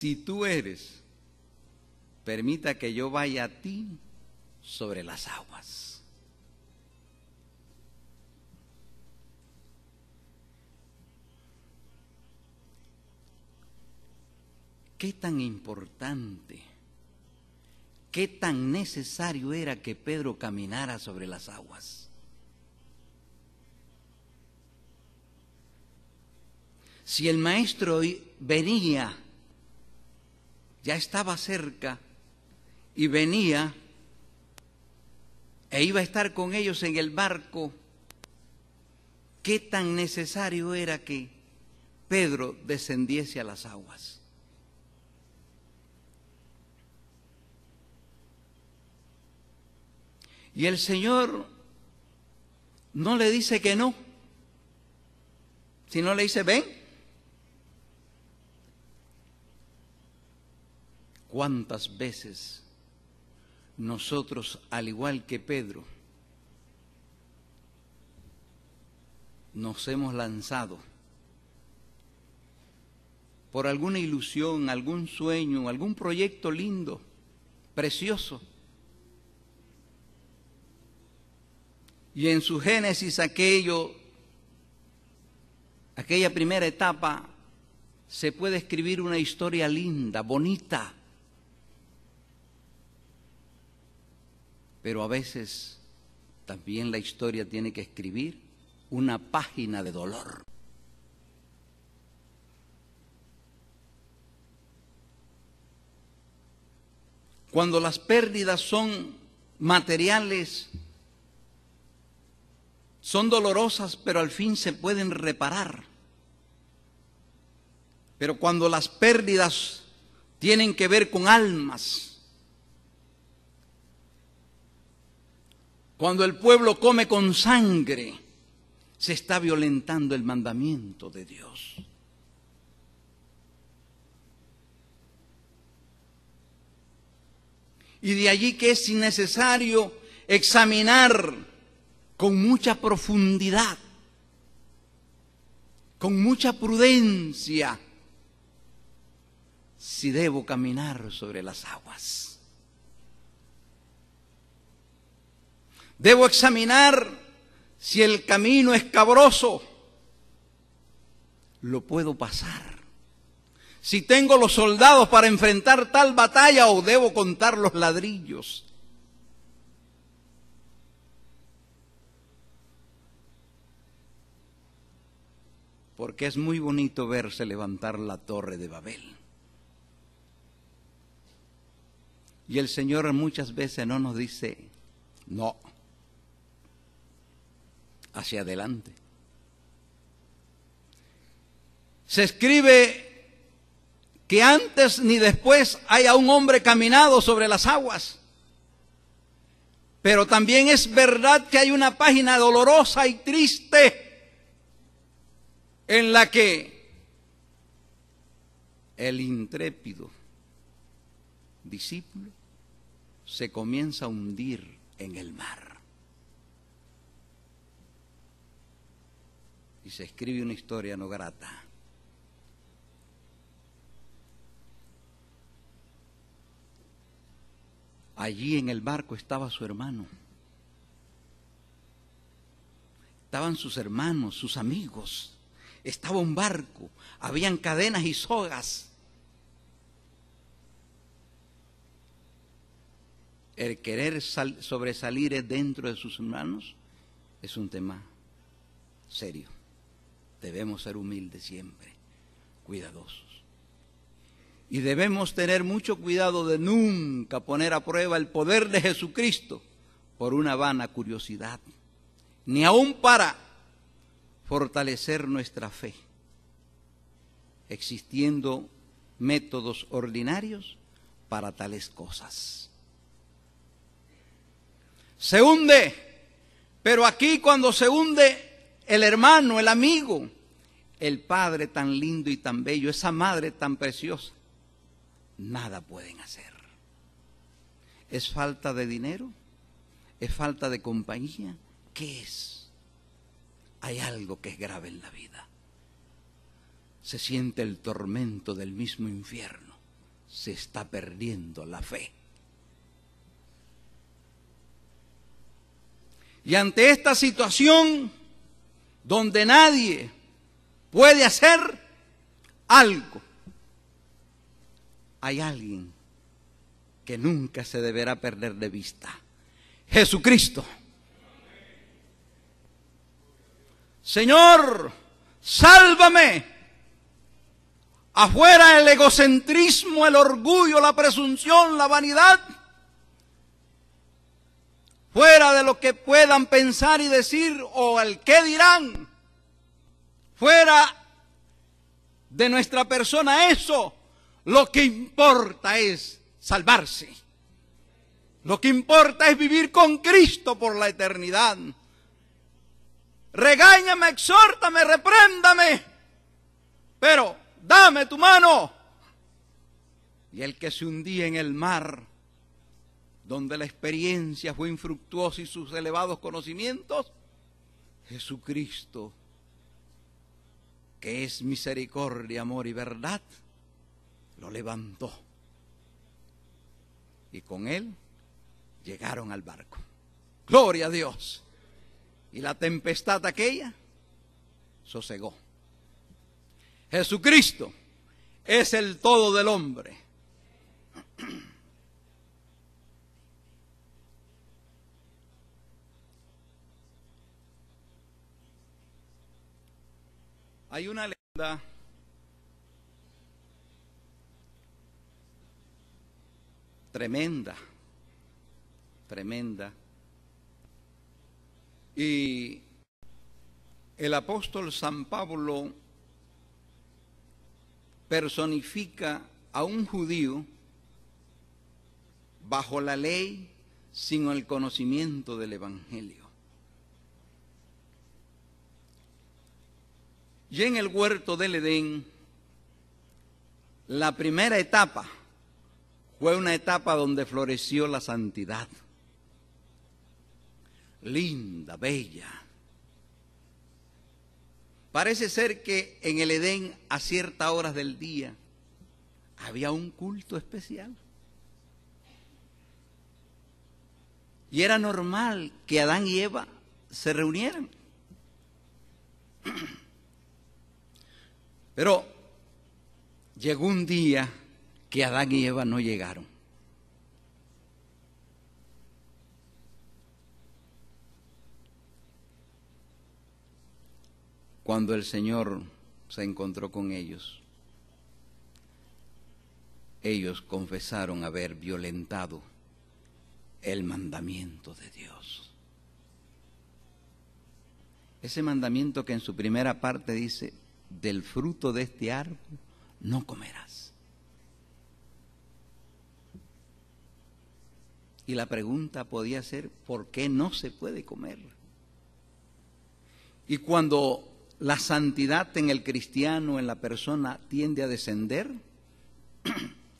Si tú eres, permita que yo vaya a ti sobre las aguas. ¿Qué tan importante, qué tan necesario era que Pedro caminara sobre las aguas? Si el maestro venía ya estaba cerca y venía e iba a estar con ellos en el barco, qué tan necesario era que Pedro descendiese a las aguas. Y el Señor no le dice que no, sino le dice, ven. cuántas veces nosotros, al igual que Pedro, nos hemos lanzado por alguna ilusión, algún sueño, algún proyecto lindo, precioso. Y en su génesis aquello, aquella primera etapa, se puede escribir una historia linda, bonita, pero a veces también la historia tiene que escribir una página de dolor. Cuando las pérdidas son materiales, son dolorosas, pero al fin se pueden reparar. Pero cuando las pérdidas tienen que ver con almas, Cuando el pueblo come con sangre, se está violentando el mandamiento de Dios. Y de allí que es innecesario examinar con mucha profundidad, con mucha prudencia, si debo caminar sobre las aguas. Debo examinar si el camino es cabroso. Lo puedo pasar. Si tengo los soldados para enfrentar tal batalla o debo contar los ladrillos. Porque es muy bonito verse levantar la torre de Babel. Y el Señor muchas veces no nos dice, no hacia adelante. Se escribe que antes ni después haya un hombre caminado sobre las aguas. Pero también es verdad que hay una página dolorosa y triste en la que el intrépido discípulo se comienza a hundir en el mar. y se escribe una historia no grata. Allí en el barco estaba su hermano. Estaban sus hermanos, sus amigos. Estaba un barco. Habían cadenas y sogas. El querer sobresalir dentro de sus hermanos es un tema serio debemos ser humildes siempre, cuidadosos. Y debemos tener mucho cuidado de nunca poner a prueba el poder de Jesucristo por una vana curiosidad, ni aun para fortalecer nuestra fe, existiendo métodos ordinarios para tales cosas. Se hunde, pero aquí cuando se hunde el hermano, el amigo, el padre tan lindo y tan bello, esa madre tan preciosa. Nada pueden hacer. ¿Es falta de dinero? ¿Es falta de compañía? ¿Qué es? Hay algo que es grave en la vida. Se siente el tormento del mismo infierno. Se está perdiendo la fe. Y ante esta situación, donde nadie puede hacer algo. Hay alguien que nunca se deberá perder de vista. Jesucristo. Señor, sálvame. Afuera el egocentrismo, el orgullo, la presunción, la vanidad fuera de lo que puedan pensar y decir o al que dirán, fuera de nuestra persona eso, lo que importa es salvarse. Lo que importa es vivir con Cristo por la eternidad. Regáñame, exhórtame, repréndame, pero dame tu mano. Y el que se hundía en el mar, donde la experiencia fue infructuosa y sus elevados conocimientos, Jesucristo, que es misericordia, amor y verdad, lo levantó. Y con él llegaron al barco. Gloria a Dios. Y la tempestad aquella sosegó. Jesucristo es el todo del hombre Hay una leyenda tremenda, tremenda. Y el apóstol San Pablo personifica a un judío bajo la ley sin el conocimiento del Evangelio. Y en el huerto del Edén, la primera etapa fue una etapa donde floreció la santidad. Linda, bella. Parece ser que en el Edén a ciertas horas del día había un culto especial. Y era normal que Adán y Eva se reunieran. Pero llegó un día que Adán y Eva no llegaron. Cuando el Señor se encontró con ellos, ellos confesaron haber violentado el mandamiento de Dios. Ese mandamiento que en su primera parte dice, del fruto de este árbol no comerás. Y la pregunta podía ser, ¿por qué no se puede comer? Y cuando la santidad en el cristiano, en la persona, tiende a descender,